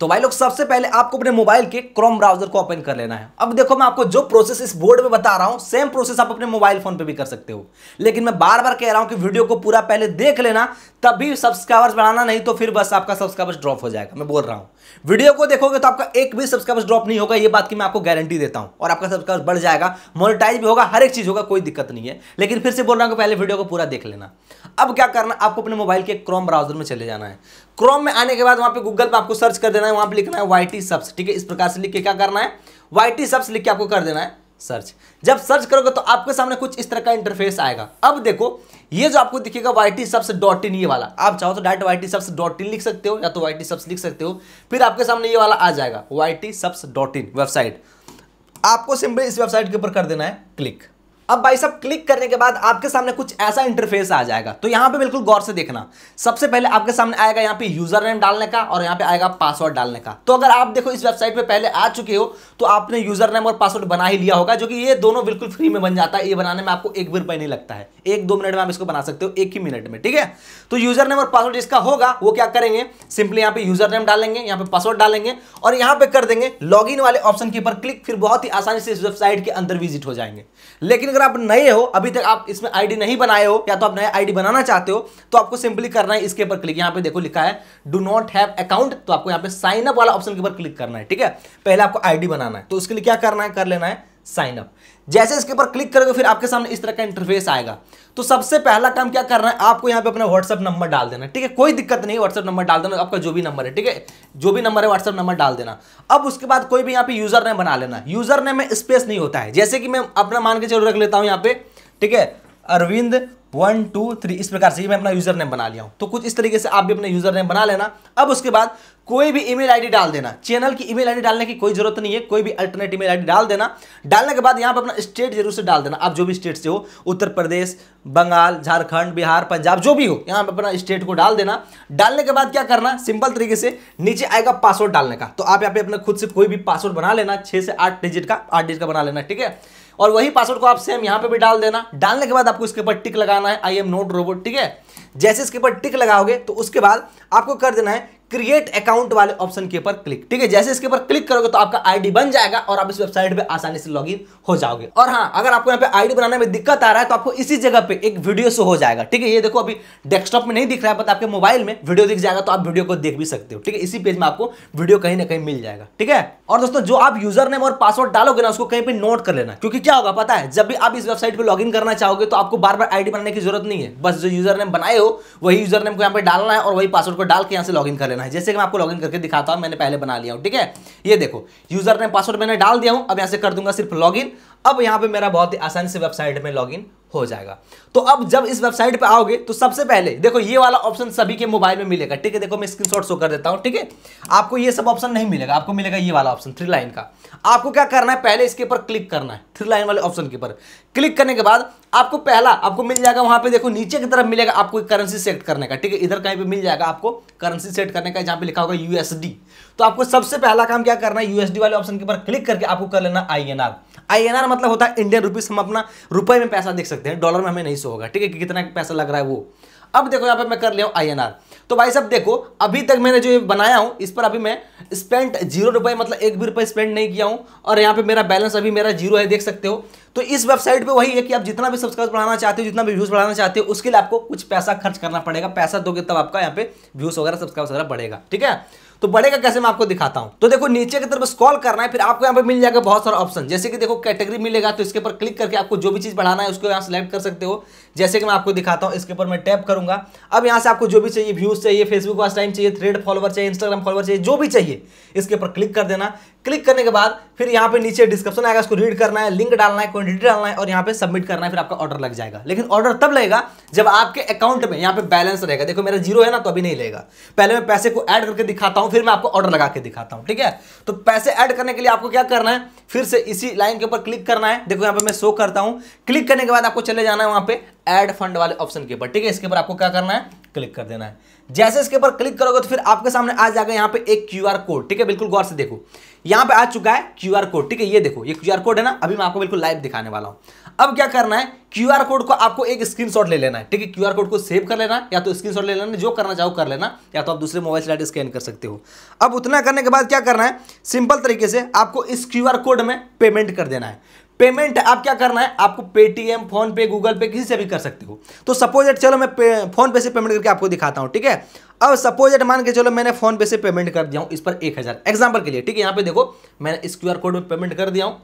तो भाई लोग सबसे पहले आपको अपने मोबाइल के क्रोम ब्राउजर को ओपन कर लेना है अब देखो मैं आपको जो प्रोसेस इस बोर्ड में बता रहा हूं सेम प्रोसेस आप अपने मोबाइल फोन पे भी कर सकते हो लेकिन मैं बार बार कह रहा हूं कि वीडियो को पूरा पहले देख लेना तभी सब्सक्राइबर्स बढ़ाना नहीं तो फिर बस आपका सब्सक्राइबर्स ड्रॉप हो जाएगा मैं बोल रहा हूं वीडियो को देखोगे तो आपका एक भी सब्सक्राइबर्स ड्रॉप नहीं होगा ये बात की मैं आपको गारंटी देता हूं और आपका सब्सक्राइबर्स बढ़ जाएगा मोनेटाइज भी होगा हर एक चीज होगा कोई दिक्कत नहीं है लेकिन फिर से बोल रहा हूं पहले वीडियो को पूरा देख लेना अब क्या करना आपको अपने मोबाइल के क्रोम ब्राउजर में चले जाना है क्रोम में आने के बाद वहां पर गूगल पर आपको सर्च कर देना है वहां पर लिखना है वाई टी ठीक है इस प्रकार से लिख के क्या करना है वाई टी सब्स लिख के आपको कर देना है सर्च जब सर्च करोगे तो आपके सामने कुछ इस तरह का इंटरफेस आएगा अब देखो ये जो आपको दिखेगा Y T subs dot in ये वाला आप चाहो तो direct Y T subs dot in लिख सकते हो या तो वाई टी सब्स लिख सकते हो फिर आपके सामने ये वाला आ जाएगा Y T subs dot in website आपको सिंपली इस वेबसाइट के ऊपर कर देना है क्लिक अब भाई साहब क्लिक करने के बाद आपके सामने कुछ ऐसा इंटरफेस आ जाएगा तो यहां पे बिल्कुल गौर से देखना सबसे पहले आपके सामने आएगा यहां पे यूजर नेम डालने का और यहां पे आएगा पासवर्ड डालने का तो अगर आप देखो इस वेबसाइट पे पहले आ चुके हो तो आपने यूजर नेम और पासवर्ड बना ही लिया होगा जो कि ये दोनों बिल्कुल फ्री में बन जाता है ये बनाने में आपको एक भी रुपये नहीं लगता है एक दो मिनट में आप इसको बना सकते हो एक ही मिनट में ठीक है तो यूजर नेम और पासवर्ड जिसका होगा वो क्या करेंगे सिंपली यहाँ पे यूजर नेम डालेंगे यहाँ पे पासवर्ड डालेंगे और यहाँ पे कर देंगे लॉग वाले ऑप्शन के ऊपर क्लिक फिर बहुत ही आसानी से इस वेबसाइट के अंदर विजिट हो जाएंगे लेकिन अगर आप नए हो अभी तक आप इसमें आईडी नहीं बनाए हो या तो आप नया आईडी बनाना चाहते हो तो आपको सिंपली करना है इसके ऊपर क्लिक यहां पे देखो लिखा है डू नॉट हैव अकाउंट तो आपको यहां पे साइन अप वाला ऑप्शन के ऊपर क्लिक करना है ठीक है पहले आपको आईडी बनाना है तो उसके लिए क्या करना है कर लेना है साइन अप जैसे इसके ऊपर क्लिक करोगे फिर आपके सामने इस तरह का इंटरफेस आएगा तो सबसे पहला काम क्या करना है आपको यहाँ पे अपना व्हाट्सअप नंबर डाल देना ठीक है कोई दिक्कत नहीं व्हाट्सअप नंबर डाल देना आपका जो भी नंबर है ठीक है जो भी नंबर है व्हाट्सअप नंबर डाल देना अब उसके बाद कोई भी यहाँ पे यूजर नेम बना लेना यूजर नेम में स्पेस नहीं होता है जैसे कि मैं अपना मान के चलो रख लेता हूँ यहाँ पे ठीक है अरविंद वन टू थ्री इस प्रकार से मैं अपना यूजर नेम बना लिया हूँ तो कुछ इस तरीके से आप भी अपना यूजर नेम बना लेना अब उसके बाद कोई भी ईमेल आईडी डाल देना चैनल की ईमेल आईडी डालने की कोई जरूरत नहीं है कोई भी अल्टरनेट ईमेल आईडी डाल देना डालने के बाद यहाँ पर अपना स्टेट जरूर से डाल देना आप जो भी स्टेट से हो उत्तर प्रदेश बंगाल झारखंड बिहार पंजाब जो भी हो यहाँ पर अपना स्टेट को डाल देना डालने के बाद क्या करना सिंपल तरीके से नीचे आएगा पासवर्ड डालने का तो आप यहाँ पे अपना खुद से कोई भी पासवर्ड बना लेना छः से आठ डिजिट का आठ डिजिट का बना लेना ठीक है और वही पासवर्ड को आप सेम यहां पे भी डाल देना डालने के बाद आपको इसके ऊपर टिक लगाना है आई एम नोट रोबोट ठीक है जैसे इसके ऊपर टिक लगाओगे तो उसके बाद आपको कर देना है क्रिएट अकाउंट वाले ऑप्शन के ऊपर क्लिक ठीक है जैसे इसके ऊपर क्लिक करोगे तो आपका आईडी बन जाएगा और आप इस वेबसाइट पे आसानी से लॉगिन हो जाओगे और हाँ अगर आपको यहाँ पे आईडी बनाने में दिक्कत आ रहा है तो आपको इसी जगह पे एक वीडियो शो हो जाएगा ठीक है ये देखो अभी डेस्कटॉप में नहीं दिख रहा है बट आपके मोबाइल में वीडियो दिख जाएगा तो आप वीडियो को देख भी सकते हो ठीक है इसी पेज में आपको वीडियो कहीं ना कहीं मिल जाएगा ठीक है और दोस्तों जो आप यूजर नेम और पासवर्ड डालोगे ना उसको कहीं पर नोट कर लेना क्योंकि क्या होगा पता है जब भी आप इस वेबसाइट पर लॉगिन करना चाहोगे तो आपको बार बार आईडी बनाने की जरूरत नहीं है बस जो यूजर नेम बनाए हो वही यूजर नेम को यहाँ पे डालना है और वही पासवर्ड को डाल के यहाँ से इन कर लेना देना है जैसे कि मैं आपको लॉगिन करके दिखाता हूं मैंने पहले बना लिया हूं ठीक है ये देखो यूजर ने पासवर्ड मैंने डाल दिया हूं अब यहां से कर दूंगा सिर्फ लॉगिन अब यहां पे मेरा बहुत ही आसानी से वेबसाइट में लॉगिन हो जाएगा तो अब जब इस वेबसाइट पे आओगे तो सबसे पहले देखो ये वाला ऑप्शन सभी के मोबाइल में मिलेगा ठीक है देखो मैं स्क्रीनशॉट शो कर देता हूं ठीक है आपको ये सब ऑप्शन नहीं मिलेगा आपको मिलेगा ये वाला ऑप्शन थ्री लाइन का आपको क्या करना है पहले इसके ऊपर क्लिक करना है थ्री लाइन वाले ऑप्शन के ऊपर क्लिक करने के बाद आपको पहला आपको मिल जाएगा वहां पर देखो नीचे की तरफ मिलेगा आपको करेंसी सेट करने का ठीक है इधर कहीं पर मिल जाएगा आपको करेंसी सेट करने का जहां पर लिखा होगा यूएसडी तो आपको सबसे पहला काम क्या करना है यूएसडी वाले ऑप्शन के ऊपर क्लिक करके आपको कर लेना आई आईएनआर मतलब होता है इंडियन रुपीज हम अपना रुपए में पैसा देख सकते हैं डॉलर में हमें नहीं सो होगा ठीक है कि कितना पैसा लग रहा है वो अब देखो यहाँ पे मैं कर लिया हूँ आई तो भाई साहब देखो अभी तक मैंने जो बनाया हूँ इस पर अभी मैं स्पेंड जीरो रुपए मतलब एक भी रुपये स्पेंड नहीं किया हूँ और यहाँ पे मेरा बैलेंस अभी मेरा जीरो है देख सकते हो तो इस वेबसाइट पे वही है कि आप जितना भी सब्सक्राइब बढ़ाना चाहते हो जितना भी व्यूज़ बढ़ाना चाहते हो उसके लिए आपको कुछ पैसा खर्च करना पड़ेगा पैसा दोगे तब आपका यहाँ पे व्यूज़ वगैरह सब्सक्राइब वगैरह बढ़ेगा ठीक है तो बढ़ेगा कैसे मैं आपको दिखाता हूं तो देखो नीचे की तरफ स्कॉल करना है फिर आपको यहाँ पर मिल जाएगा बहुत सारा ऑप्शन जैसे कि देखो कैटेगरी मिलेगा तो इसके ऊपर क्लिक करके आपको जो भी चीज़ बढ़ाना है उसको यहाँ सेलेक्ट कर सकते हो जैसे कि मैं आपको दिखाता हूँ इसके ऊपर मैं टैप करूंगा अब यहाँ से आपको जो भी चाहिए व्यूज़ चाहिए फेसबुक वास्ट टाइम चाहिए थ्रेड फॉलोवर चाहिए इंस्टाग्राम फॉलोवर चाहिए जो भी चाहिए इसके ऊपर क्लिक कर देना क्लिक करने के बाद फिर यहाँ पे नीचे डिस्क्रिप्शन आएगा इसको रीड करना है लिंक डालना है क्वान्टिटी डालना है और यहाँ पे सबमिट करना है फिर आपका ऑर्डर लग जाएगा लेकिन ऑर्डर तब लगेगा जब आपके अकाउंट में यहाँ पे बैलेंस रहेगा देखो मेरा जीरो है ना तो अभी नहीं लेगा पहले मैं पैसे को ऐड करके दिखाता हूँ फिर मैं आपको ऑर्डर लगा के दिखाता हूँ ठीक है तो पैसे ऐड करने के लिए आपको क्या करना है फिर से इसी लाइन के ऊपर क्लिक करना है देखो यहाँ पे मैं शो करता हूँ क्लिक करने के बाद आपको चले जाना है वहाँ पे एड फंड वाले ऑप्शन के ऊपर ठीक है इसके ऊपर आपको क्या करना है क्लिक कर देना है जैसे इसके ऊपर क्लिक करोगे तो फिर आपके सामने आ जाएगा यहाँ पे एक क्यू कोड ठीक है बिल्कुल गौर से देखो यहाँ पे आ चुका है क्यू कोड ठीक है ये देखो ये क्यू कोड है ना अभी मैं आपको बिल्कुल लाइव दिखाने वाला हूँ अब क्या करना है क्यू कोड को आपको एक स्क्रीनशॉट ले लेना है ठीक है क्यू कोड को सेव कर लेना या तो स्क्रीनशॉट ले लेना जो करना चाहो कर लेना या तो आप दूसरे मोबाइल से डायरेक्ट स्कैन कर सकते हो अब उतना करने के बाद क्या करना है सिंपल तरीके से आपको इस क्यू कोड में पेमेंट कर देना है पेमेंट आप क्या करना है आपको पेटीएम फोन पे गूगल पे किसी से भी कर सकते हो तो सपोज एट चलो मैं फोन पे से पेमेंट करके आपको दिखाता हूं ठीक है अब सपोज एट मान के चलो मैंने फोन पे से पेमेंट कर दिया हूं इस पर एक हज़ार एग्जाम्पल के लिए ठीक है यहाँ पे देखो मैंने इस क्यू कोड में पेमेंट कर दिया हूं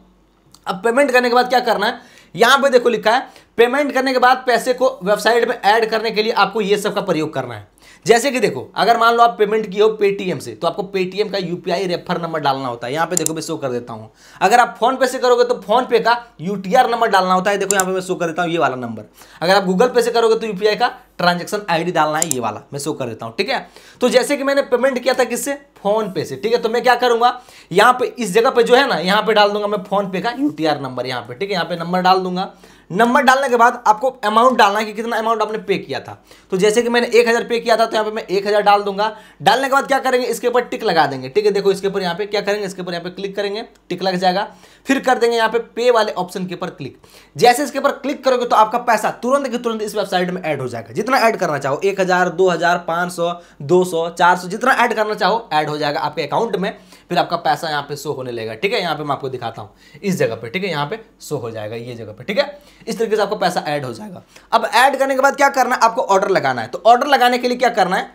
अब पेमेंट करने के बाद क्या करना है यहां पे देखो लिखा है पेमेंट करने के बाद पैसे को वेबसाइट में ऐड करने के लिए आपको ये सब का प्रयोग करना है जैसे कि देखो अगर मान लो आप पेमेंट किए हो पेटीएम से तो आपको पेटीएम का यूपीआई रेफर नंबर डालना होता है यहाँ पे देखो मैं शो कर देता हूँ अगर आप फोन पे से करोगे तो फोन पे का यूटीआर नंबर डालना होता है देखो यहाँ पे मैं शो कर देता हूँ ये वाला नंबर अगर आप गूगल पे से करोगे तो यूपीआई का ट्रांजेक्शन आईडी डालना है ये वाला मैं शो कर देता हूँ ठीक है तो जैसे कि मैंने पेमेंट किया था किससे फोन पे से ठीक है तो मैं क्या करूंगा यहाँ पे इस जगह पे जो है ना यहाँ पे डाल दूंगा मैं फोन पे का यूटीआर नंबर यहाँ पे ठीक है यहाँ पे नंबर डाल दूंगा नंबर डालने के बाद आपको अमाउंट डालना है कि कितना अमाउंट आपने पे किया था तो जैसे कि मैंने एक हज़ार पे किया था तो यहाँ पे मैं एक हज़ार डाल दूंगा डालने के बाद क्या करेंगे इसके ऊपर टिक लगा देंगे ठीक है देखो इसके ऊपर यहाँ पे क्या करेंगे इसके ऊपर यहाँ पे क्लिक करेंगे टिक लग जाएगा फिर कर देंगे यहाँ पे पे वाले ऑप्शन के ऊपर क्लिक जैसे इसके ऊपर क्लिक करोगे तो आपका पैसा तुरंत के तुरंत इस वेबसाइट में एड हो जाएगा जितना ऐड करना चाहो एक हज़ार दो हज़ार पांच सौ दो सौ चार सौ जितना ऐड करना चाहो ऐड हो जाएगा आपके अकाउंट में फिर आपका पैसा यहाँ पे शो होने लगेगा ठीक है यहाँ पे मैं आपको दिखाता हूँ इस जगह पे ठीक है यहाँ पे शो हो जाएगा ये जगह पे ठीक है इस तरीके से आपका पैसा ऐड हो जाएगा अब ऐड करने के बाद क्या करना है आपको ऑर्डर लगाना है तो ऑर्डर लगाने के लिए क्या करना है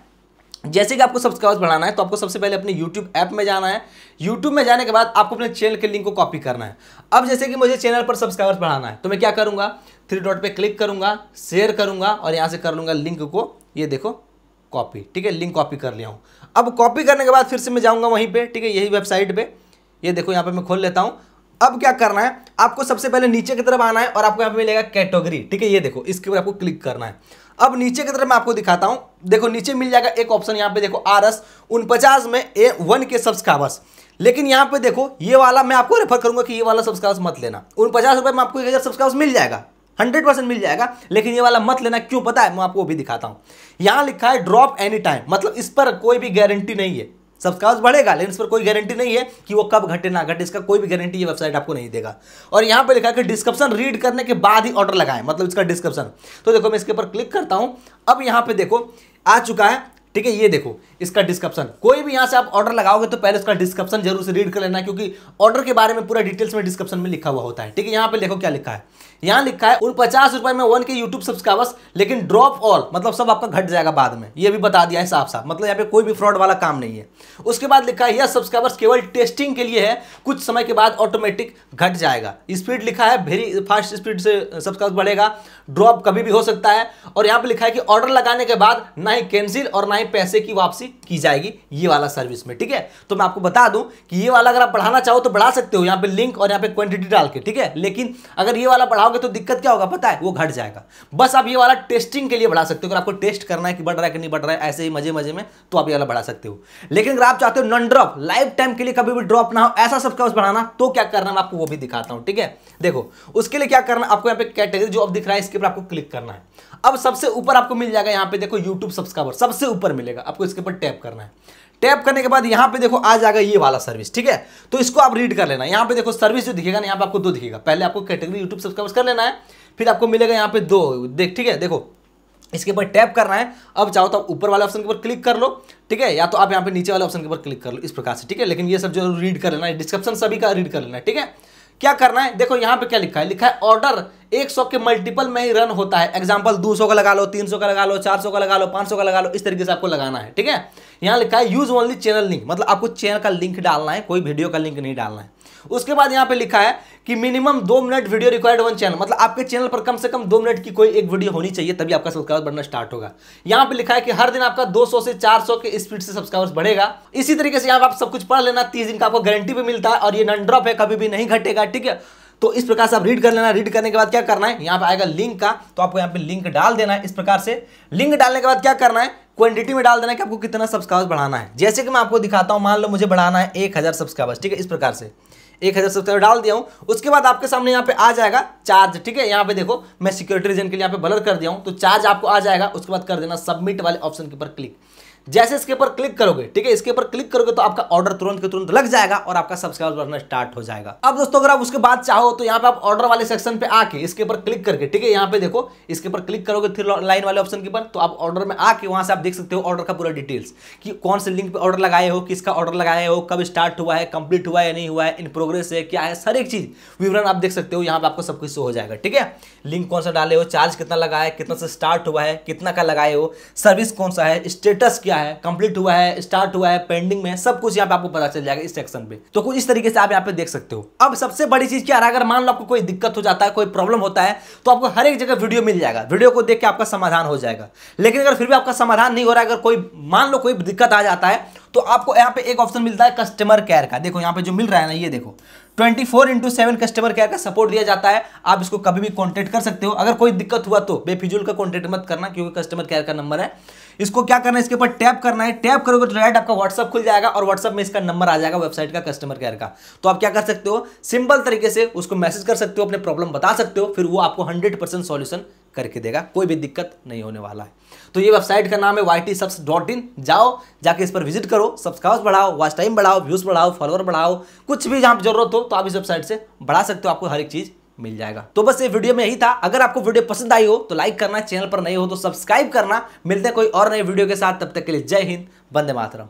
जैसे कि आपको सब्सक्राइबर्स बढ़ाना है तो आपको सबसे पहले अपने यूट्यूब ऐप में जाना है यूट्यूब में जाने के बाद आपको अपने चैनल के लिंक को कॉपी करना है अब जैसे कि मुझे चैनल पर सब्सक्राइबर्स बढ़ाना है तो मैं क्या करूँगा थ्री डॉट पर क्लिक करूँगा शेयर करूँगा और यहाँ से कर लूँगा लिंक को ये देखो कॉपी ठीक है लिंक कॉपी कर लिया हूँ अब कॉपी करने के बाद फिर से मैं जाऊँगा वहीं पर ठीक है यही वेबसाइट पर ये देखो यहाँ पर मैं खोल लेता हूँ अब क्या करना है आपको सबसे पहले नीचे की तरफ आना है और आपको यहाँ पे मिलेगा कैटेगरी ठीक है ये देखो इसके ऊपर आपको क्लिक करना है अब नीचे की तरफ मैं आपको दिखाता हूँ देखो नीचे मिल जाएगा एक ऑप्शन यहाँ पे देखो आर एस उनपचास में ए वन के सब्सक्राइबर्स लेकिन यहाँ पे देखो ये वाला मैं आपको रेफर करूंगा कि ये वाला सब्सक्राइबर्स मत लेना उन पचास रुपये में आपको एक हज़ार सब्सक्राइबर्स मिल जाएगा हंड्रेड परसेंट मिल जाएगा लेकिन ये वाला मत लेना क्यों पता है मैं आपको भी दिखाता हूं यहां लिखा है ड्रॉप एनी टाइम मतलब इस पर कोई भी गारंटी नहीं है सब्सक्राइब बढ़ेगा लेकिन इस पर कोई गारंटी नहीं है कि वो कब घटे ना घटे इसका कोई भी गारंटी ये वेबसाइट आपको नहीं देगा और यहां पे लिखा है कि डिस्क्रिप्शन रीड करने के बाद ही ऑर्डर लगाएं मतलब इसका डिस्क्रिप्शन तो देखो मैं इसके ऊपर क्लिक करता हूं अब यहाँ पे देखो आ चुका है ठीक है ये देखो इसका डिस्क्रिप्शन कोई भी यहां से आप ऑर्डर लगाओगे तो पहले उसका डिस्क्रिप्शन जरूर से रीड कर लेना क्योंकि ऑर्डर के बारे में पूरा डिटेल्स में डिस्क्रिप्शन में लिखा हुआ होता है ठीक है यहाँ पर देखो क्या लिखा है यहाँ लिखा है उन पचास रुपए में वन के यूट्यूब सब्सक्राइबर्स लेकिन ड्रॉप ऑल मतलब सब आपका घट जाएगा बाद में ये भी बता दिया है साफ साफ मतलब यहाँ पे कोई भी फ्रॉड वाला काम नहीं है उसके बाद लिखा है यह सब्सक्राइबर्स केवल टेस्टिंग के लिए है कुछ समय के बाद ऑटोमेटिक घट जाएगा स्पीड लिखा है वेरी फास्ट स्पीड से सब्सक्राइब बढ़ेगा ड्रॉप कभी भी हो सकता है और यहाँ पर लिखा है कि ऑर्डर लगाने के बाद ना ही कैंसिल और ना ही पैसे की वापसी की जाएगी ये वाला सर्विस में ठीक है तो मैं आपको बता दूं कि ये वाला अगर आप बढ़ाना चाहो तो बढ़ा सकते हो यहाँ पे लिंक और यहाँ पे क्वान्टिटी डाल के ठीक है लेकिन अगर ये वाला बढ़ाओ बढ़ाओगे तो दिक्कत क्या होगा पता है वो घट जाएगा बस आप ये वाला टेस्टिंग के लिए बढ़ा सकते हो अगर आपको टेस्ट करना है कि बढ़ रहा है कि नहीं बढ़ रहा है ऐसे ही मजे मजे में तो आप ये वाला बढ़ा सकते हो लेकिन अगर आप चाहते हो नॉन ड्रॉप लाइफ टाइम के लिए कभी भी ड्रॉप ना हो ऐसा सबका उस बढ़ाना तो क्या करना मैं आपको वो भी दिखाता हूँ ठीक है देखो उसके लिए क्या करना आपको यहाँ पे कैटेगरी जो अब दिख रहा है इसके ऊपर आपको क्लिक करना है अब सबसे ऊपर आपको मिल जाएगा यहाँ पे देखो यूट्यूब सब्सक्राइबर सबसे ऊपर मिलेगा आपको इसके ऊपर टैप करना है टैप करने के बाद यहां पे देखो आ जाएगा ये वाला सर्विस ठीक है तो इसको आप रीड कर लेना यहां पे देखो सर्विस जो दिखेगा ना यहाँ पे आपको दो दिखेगा पहले आपको कैटेगरी यूट्यूब सब्सक्राइब कर लेना है फिर आपको मिलेगा यहां पे दो देख ठीक है देखो इसके ऊपर टैप करना है अब चाहो तो आप ऊपर वाले ऑप्शन के ऊपर क्लिक कर लो ठीक है या तो आप यहाँ पे नीचे वाले ऑप्शन के ऊपर क्लिक कर लो इस प्रकार से ठीक है लेकिन ये सब जो रीड कर लेना है डिस्क्रिप्शन सभी का रीड कर लेना है ठीक है क्या करना है देखो यहाँ पे क्या लिखा है लिखा है ऑर्डर 100 के मल्टीपल में ही रन होता है एग्जाम्पल 200 का लगा लो 300 का लगा लो 400 का लगा लो 500 का लगा लो इस तरीके से आपको लगाना है ठीक है यहाँ लिखा है यूज ओनली चैनल लिंक मतलब आपको चैनल का लिंक डालना है कोई वीडियो का लिंक नहीं डालना है उसके बाद यहाँ पे लिखा है कि मिनिमम दो minute video required one channel मतलब आपके चैनल पर कम से कम दो मिनट की कोई एक वीडियो होनी चाहिए तभी आपका सब्सक्राइबर बढ़ना स्टार्ट होगा यहाँ पे लिखा है कि हर दिन आपका 200 से 400 के स्पीड से सब्सक्राइबर्स बढ़ेगा इसी तरीके से यहाँ आप सब कुछ पढ़ लेना तीस दिन का आपको गारंटी भी मिलता है और ये नन ड्रॉप है कभी भी नहीं घटेगा ठीक है तो इस प्रकार से आप रीड कर लेना रीड करने के बाद क्या करना है यहां पे आएगा लिंक का तो आपको यहां पे लिंक डाल देना है इस प्रकार से लिंक डालने के बाद क्या करना है क्वांटिटी में डाल देना है कि आपको कितना सब्सक्राइबर्स बढ़ाना है जैसे कि मैं आपको दिखाता हूं मान लो मुझे बढ़ाना है एक हज़ार सब्सक्राइबर्स ठीक है इस प्रकार से एक हज़ार सब्सक्राइबर डाल दिया हूँ उसके बाद आपके सामने यहाँ पे आ जाएगा चार्ज ठीक है यहाँ पे देखो मैं सिक्योरिटी रीजन के लिए यहाँ पे बलर कर दिया हूँ तो चार्ज आपको आ जाएगा उसके बाद कर देना सबमिट वाले ऑप्शन के ऊपर क्लिक जैसे इसके ऊपर क्लिक करोगे ठीक है इसके ऊपर क्लिक करोगे तो आपका ऑर्डर तुरंत के तुरंत लग जाएगा और आपका सब्सक्राइब बढ़ना स्टार्ट हो जाएगा अब दोस्तों अगर आप उसके बाद चाहो तो यहाँ पे आप ऑर्डर वाले सेक्शन पे आके इसके ऊपर क्लिक करके ठीक है यहाँ पे देखो इसके ऊपर क्लिक करोगे फिर लाइन वाले ऑप्शन के ऊपर तो आप ऑर्डर में आके वहां से आप देख सकते हो ऑर्डर का पूरा डिटेल्स कि कौन से लिंक पे ऑर्डर लगाए हो किसका ऑर्डर लगाए हो कब स्टार्ट हुआ है कंप्लीट हुआ है नहीं हुआ है इन प्रोग्रेस है क्या है हर एक चीज विवरण आप देख सकते हो यहाँ पे आपको सब कुछ हो जाएगा ठीक है लिंक कौन सा डाले हो चार्ज कितना लगाया कितना से स्टार्ट हुआ है कितना का लगाए हो सर्विस कौन सा है स्टेटस क्या क्या है कंप्लीट हुआ है स्टार्ट हुआ है पेंडिंग में सब कुछ यहाँ पे आपको पता चल जाएगा इस सेक्शन पे तो कुछ इस तरीके से आप यहाँ पे देख सकते हो अब सबसे बड़ी चीज क्या अगर मान लो आपको कोई दिक्कत हो जाता है कोई प्रॉब्लम होता है तो आपको हर एक जगह वीडियो मिल जाएगा वीडियो को देख के आपका समाधान हो जाएगा लेकिन अगर फिर भी आपका समाधान नहीं हो रहा है अगर कोई मान लो कोई दिक्कत आ जाता है तो आपको यहाँ पे एक ऑप्शन मिलता है कस्टमर केयर का देखो यहाँ पे जो मिल रहा है ना ये देखो 24 four into seven customer care का सपोर्ट दिया जाता है आप इसको कभी भी कॉन्टैक्ट कर सकते हो अगर कोई दिक्कत हुआ तो बेफिजूल का कॉन्टैक्ट मत करना क्योंकि कस्टमर केयर का नंबर है इसको क्या करना है इसके ऊपर टैप करना है टैप करोगे तो डायरेक्ट आपका व्हाट्सअप खुल जाएगा और व्हाट्सअप में इसका नंबर आ जाएगा वेबसाइट का कस्टमर केयर का तो आप क्या कर सकते हो सिंपल तरीके से उसको मैसेज कर सकते हो अपने प्रॉब्लम बता सकते हो फिर वो आपको हंड्रेड परसेंट सोल्यूशन करके देगा कोई भी दिक्कत नहीं होने वाला है तो ये वेबसाइट का नाम है Y T subs dot in जाओ जाके इस पर विजिट करो सब्सक्राइब बढ़ाओ वॉच टाइम बढ़ाओ व्यूज़ बढ़ाओ फॉलोअर बढ़ाओ कुछ भी जहाँ जरूरत हो तो आप इस वेबसाइट से बढ़ा सकते हो आपको हर एक चीज़ मिल जाएगा तो बस ये वीडियो में यही था अगर आपको वीडियो पसंद आई हो तो लाइक करना चैनल पर नहीं हो तो सब्सक्राइब करना मिलते हैं कोई और नए वीडियो के साथ तब तक के लिए जय हिंद बंदे मातरम